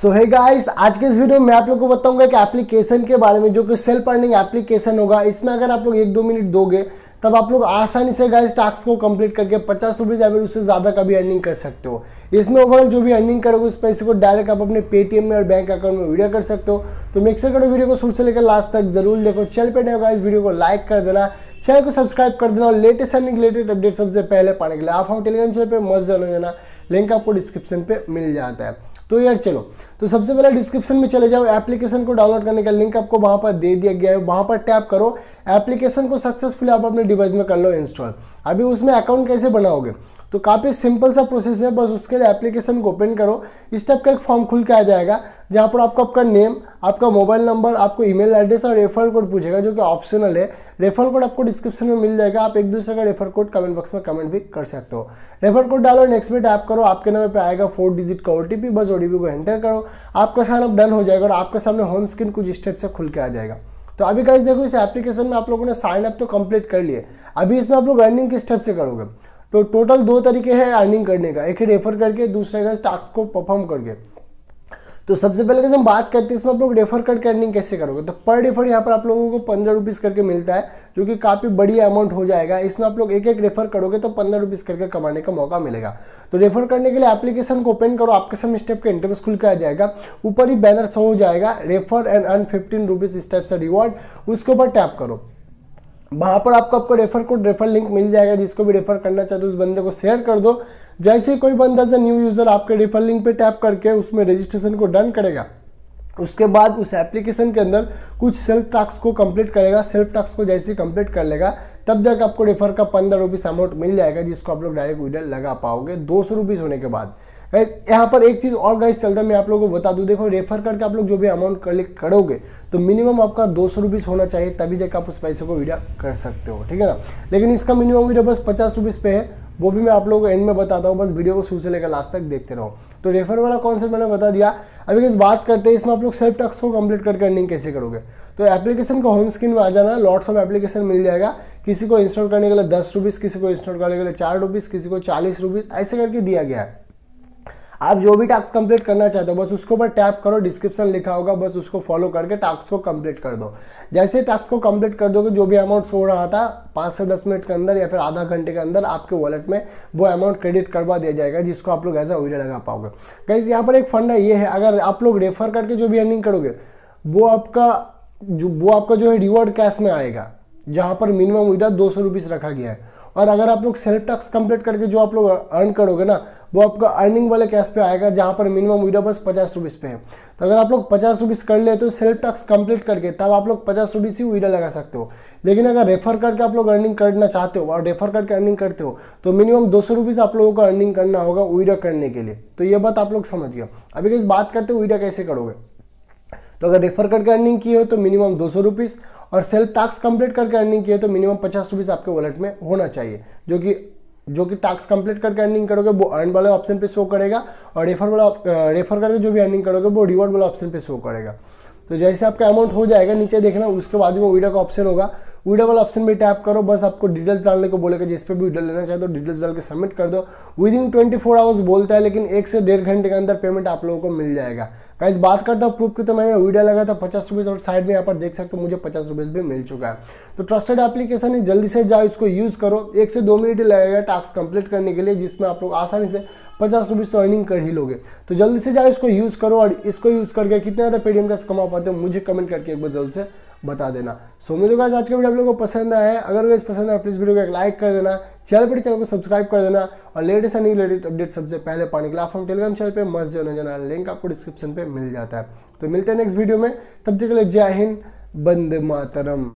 सो है गाइस आज के इस वीडियो में मैं आप लोग को बताऊंगा कि एप्लीकेशन के बारे में जो कि सेल्फ अर्निंग एप्लीकेशन होगा इसमें अगर आप लोग एक दो मिनट दोगे तब आप लोग आसानी से गाइस टास्क को कंप्लीट करके पचास रुपीज़ या फिर उससे ज़्यादा का भी अर्निंग कर सकते हो इसमें ओवरऑल जो भी अर्निंग करोगे उस पैसे को डायरेक्ट आप अपने पेटीएम में और बैंक अकाउंट में वीडियो कर सकते हो तो मिक्सर करो वीडियो को शुरू से लेकर लास्ट तक जरूर देखो चैनल पर नहीं होगा इस वीडियो को लाइक कर देना चैनल को सब्सक्राइब कर देना और लेटेस्ट अर्निंग रिलेटेड अपडेट सबसे पहले पाने के लिए आप हम टेलीग्राम चैनल पर मस्त जानो जाना लिंक आपको डिस्क्रिप्शन पर मिल जाता है तो यार चलो तो सबसे पहले डिस्क्रिप्शन में चले जाओ एप्लीकेशन को डाउनलोड करने का लिंक आपको वहाँ पर दे दिया गया है वहाँ पर टैप करो एप्लीकेशन को सक्सेसफुली आप अपने डिवाइस में कर लो इंस्टॉल अभी उसमें अकाउंट कैसे बनाओगे तो काफ़ी सिंपल सा प्रोसेस है बस उसके लिए एप्लीकेशन को ओपन करो इस टाइप का एक फॉर्म खुल के आ जाएगा जहाँ पर आपको आपका नेम आपका मोबाइल नंबर आपको ईमेल एड्रेस और रेफरल कोड पूछेगा जो कि ऑप्शनल है रेफरल कोड आपको डिस्क्रिप्शन में मिल जाएगा आप एक दूसरे का रेफर कोड कमेंट बॉक्स में कमेंट भी कर सकते हो रेफर कोड डालो नेक्स्ट में टाइप करो आपके नंबर पर आएगा फोर डिजिट का ओ बस ओ को एंटर करो आपका साइन डन हो जाएगा और आपके सामने होम स्क्रीन कुछ स्टेप से खुल के आ जाएगा तो अभी कैसे देखो इस एप्लीकेशन में आप लोगों ने साइन अप तो कंप्लीट कर लिए अभी इसमें आप लोग अर्निंग किस स्टेप से करोगे तो टोटल दो तरीके हैं अर्निंग करने का एक है रेफर करके दूसरे का टास्क को परफॉर्म करके तो सबसे पहले जब हम बात करते हैं इसमें आप लोग रेफर कट करनी कैसे करोगे तो पर रेफर यहाँ पर आप लोगों को पंद्रह रुपीज़ करके मिलता है जो कि काफ़ी बड़ी अमाउंट हो जाएगा इसमें आप लोग एक एक रेफर करोगे तो पंद्रह रुपीज़ करके कमाने का मौका मिलेगा तो रेफर करने के लिए एप्लीकेशन को ओपन करो आपके सामने स्टेप का इंटरव्यू खुल के आ जाएगा ऊपर ही बैनर सो हो जाएगा refer and earn fifteen rupees इस टाइप से रिवॉर्ड उसके ऊपर टैप करो वहाँ पर आपको आपको रेफर कोड रेफर लिंक मिल जाएगा जिसको भी रेफर करना चाहते हो उस बंदे को शेयर कर दो जैसे ही कोई बंदा से न्यू यूज़र आपके रेफर लिंक पे टैप करके उसमें रजिस्ट्रेशन को डन करेगा उसके बाद उस एप्लीकेशन के अंदर कुछ सेल्फ टास्क को कंप्लीट करेगा सेल्फ टास्क को जैसे ही कंप्लीट कर लेगा तब जाकर आपको रेफर का पंद्रह रुपीस अमाउंट मिल जाएगा जिसको आप लोग डायरेक्ट विड्रॉल लगा पाओगे दो सौ रुपीज़ होने के बाद गैस यहाँ पर एक चीज़ और गैस चलता है मैं आप लोगों को बता दूँ देखो रेफर करके आप लोग जो भी अमाउंट कलेक्ट करोगे तो मिनिमम आपका दो सौ रुपीज़ होना चाहिए तभी जाकर आप उस पैसे को विड्रा कर सकते हो ठीक है ना लेकिन इसका मिनिमम विड्रा बस पचास रुपीज़ पे है वो भी मैं आप लोगों को एंड में बताता हूँ बस वीडियो को शुरू से लेकर लास्ट तक देखते रहो तो रेफर वाला कॉन्सेप्ट मैंने बता दिया अभी इस बात करते हैं इसमें आप लोग सेल्फ टास्क को कंप्लीट करके अर्निंग कैसे करोगे तो एप्लीकेशन का होम स्क्रीन में आ जाना लॉट्स ऑफ एप्लीकेशन मिल जाएगा किसी को इंस्टॉल करने के लिए दस रुपीज़ किसी को इंस्टॉल करने के लिए चार रुपीज़ किसी को चालीस रुपीज़ ऐसे करके दिया गया है आप जो भी टास्क कंप्लीट करना चाहते हो बस उसको ऊपर टैप करो डिस्क्रिप्शन लिखा होगा बस उसको फॉलो करके टास्क को कंप्लीट कर दो जैसे टास्क को कंप्लीट कर दोगे जो भी अमाउंट सो रहा था पाँच से दस मिनट के अंदर या फिर आधा घंटे के अंदर आपके वॉलेट में वो अमाउंट क्रेडिट करवा दिया जाएगा जिसको आप लोग ऐसा अ लगा पाओगे कैसे यहाँ पर एक फंड है ये है अगर आप लोग रेफर करके जो भी अर्निंग करोगे वो आपका जो वो आपका जो है रिवॉर्ड कैश में आएगा जहाँ पर मिनिमम विड्रा दो सौ रुपीज़ रखा गया है और अगर आप लोग सेल्फ टैक्स कंप्लीट करके जो आप लोग अर्न करोगे ना वो आपका अर्निंग वाले कैश पे आएगा जहाँ पर मिनिमम विड्रो बस पचास रुपीज़ पे है तो अगर आप लोग पचास रुपीज़ कर ले तो सेल्फ टैक्स कंप्लीट करके तब आप लोग पचास रुपीज़ ही विड्रो लगा सकते हो लेकिन अगर रेफर करके आप लोग अर्निंग करना चाहते हो और रेफर करके अर्निंग करते हो तो मिनिमम दो सौ आप लोगों को अर्निंग करना होगा विड्रो करने के लिए तो ये बात आप लोग समझ गए अभी इस बात करते हो विड्रो कैसे करोगे तो अगर रेफर करके अर्निंग की हो तो मिनिमम दो सौ रुपीस और सेल्फ टास्क कंप्लीट करके अर्निंग की हो तो मिनिमम पचास रुपीज़ आपके वॉलेट में होना चाहिए जो कि जो कि टास्क कंप्लीट करके अर्निंग करोगे वो अर्न वाले ऑप्शन पे शो करेगा और रेफर वाला रेफर करके जो भी अर्निंग करोगे वो रिवॉर्ड वाला ऑप्शन पे शो करेगा तो जैसे आपका अमाउंट हो जाएगा नीचे देखना उसके बाद में वीडियो का ऑप्शन होगा वीडियो वाला ऑप्शन भी टैप करो बस आपको डिटेल्स डालने को बोलेगा जिस पर भी वीडियो लेना चाहते हो डिटेल्स डाल के सबमिट कर दो within twenty four hours बोलता है लेकिन एक से डेढ़ घंटे के अंदर पेमेंट आप लोगों को मिल जाएगा कैसे बात करता हूँ प्रूफ की तो मैंने वीडियो लगा था पचास रुपीज़ और साइड में यहाँ पर देख सकते हो मुझे पचास रुपीज़ भी मिल चुका है तो ट्रस्टेड एप्लीकेशन है जल्दी से जाओ इसको यूज़ करो एक से दो मिनट लगेगा टास्क कंप्लीट करने के लिए जिसमें आप लोग आसानी से पचास रुपीज़ तो अर्निंग कर ही लोगे तो जल्दी से जाओ इसको यूज़ करो और इसको यूज़ करके कितना ज़्यादा पेटीएम का कमा पाते हो मुझे कमेंट करके एक बार जल्द से बता देना सो उम्मीद होगा आज का वीडियो आप लोगों को पसंद आया है अगर वैसे पसंद आया प्लीज़ वीडियो को एक लाइक कर देना चैनल पर चैनल को सब्सक्राइब कर देना और लेटेस्ट एंड लेटेस्ट अपडेट सबसे पहले पाने के लिए आप हम टेलीग्राम चैनल पर मस्त जो जाना लिंक आपको डिस्क्रिप्शन पर मिल जाता है तो मिलते हैं नेक्स्ट वीडियो में तब तक के लिए जय हिंद बंद मातरम